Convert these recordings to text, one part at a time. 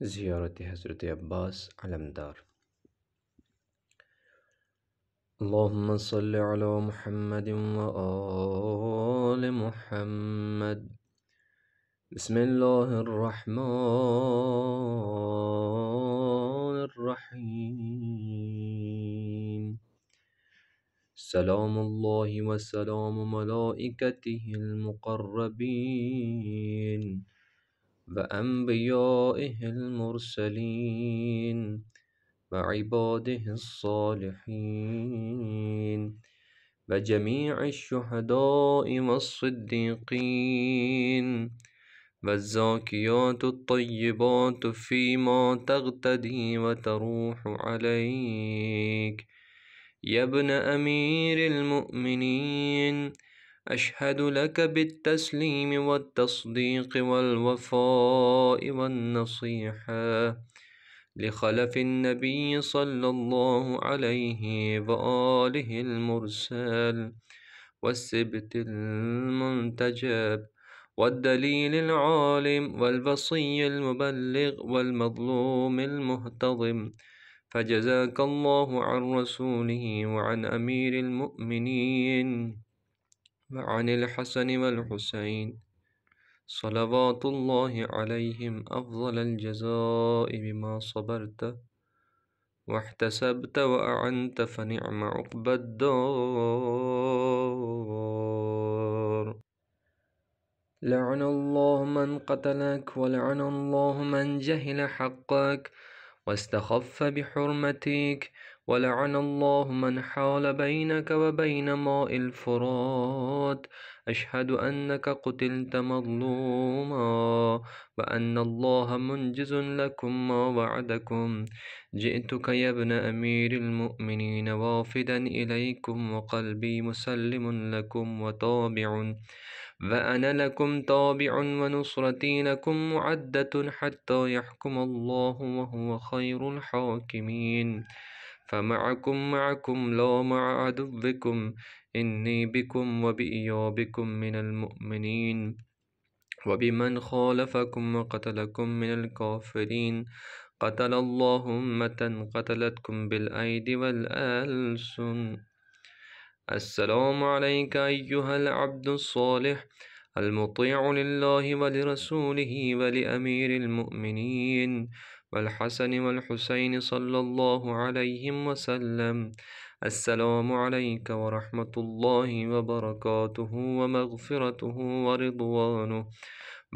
زيارة حضرت عباس علمدار اللهم صل على محمد وآل محمد بسم الله الرحمن الرحيم سلام الله وسلام ملائكته المقربين وأنبيائه المرسلين وعباده الصالحين وجميع الشهداء والصديقين والزاكيات الطيبات فيما تغتدي وتروح عليك يا ابن أمير المؤمنين أشهد لك بالتسليم والتصديق والوفاء والنصيحة لخلف النبي صلى الله عليه وآله المرسل والسبت المنتجب والدليل العالم والبصي المبلغ والمظلوم المهتضم فجزاك الله عن رسوله وعن أمير المؤمنين وعن الحسن والحسين صلوات الله عليهم أفضل الجزاء بما صبرت واحتسبت وأعنت فنعم عقبى الدار لعن الله من قتلك ولعن الله من جهل حقك واستخف بحرمتك ولعن الله من حال بينك وبين ماء الفرات أشهد أنك قتلت مظلوما وأن الله منجز لكم ما وعدكم جئتك يا ابن أمير المؤمنين وافدا إليكم وقلبي مسلم لكم وطابع وأنا لكم تابع ونصرتي لكم معدة حتى يحكم الله وهو خير الحاكمين فمعكم معكم لا مع عدوكم إني بكم وبإيابكم من المؤمنين وبمن خالفكم وقتلكم من الكافرين قتل الله أمة قتلتكم بالأيدي والألسن السلام عليك أيها العبد الصالح المطيع لله ولرسوله ولأمير المؤمنين والحسن والحسين صلى الله عليهم وسلم السلام عليك ورحمة الله وبركاته ومغفرته ورضوانه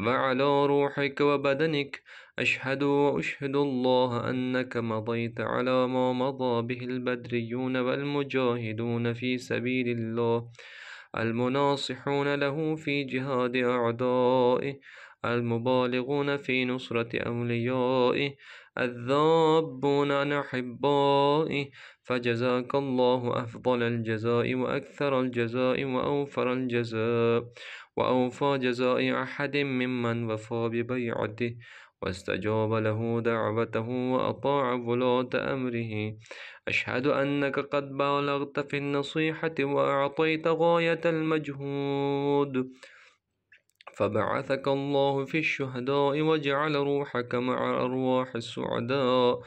وعلى روحك وبدنك أشهد وأشهد الله أنك مضيت على ما مضى به البدريون والمجاهدون في سبيل الله المناصحون له في جهاد أعدائه المبالغون في نصرة أوليائه الذابون عن أحبائه فجزاك الله أفضل الجزاء وأكثر الجزاء وأوفر الجزاء وأوفى جزاء أحد ممن وفى ببيعته واستجاب له دعوته وأطاع ولاة أمره أشهد أنك قد بالغت في النصيحة وأعطيت غاية المجهود فبعثك الله في الشهداء وجعل روحك مع أرواح السعداء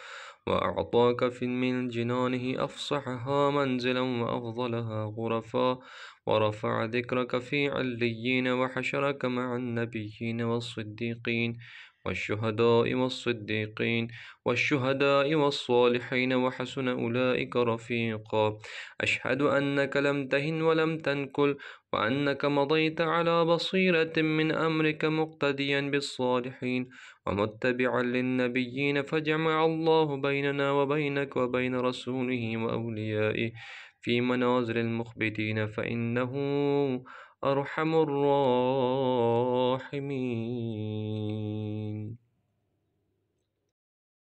وأعطاك في من جنانه أفصحها منزلا وأفضلها غرفا ورفع ذكرك في عليين وحشرك مع النبيين والصديقين والشهداء والصديقين والشهداء والصالحين وحسن أولئك رفيقا أشهد أنك لم تهن ولم تنكل وأنك مضيت على بصيرة من أمرك مقتديا بالصالحين ومتبعا للنبيين فجمع الله بيننا وبينك وبين رسوله وأوليائه في منازل المخبتين فإنه أرحم الراحمين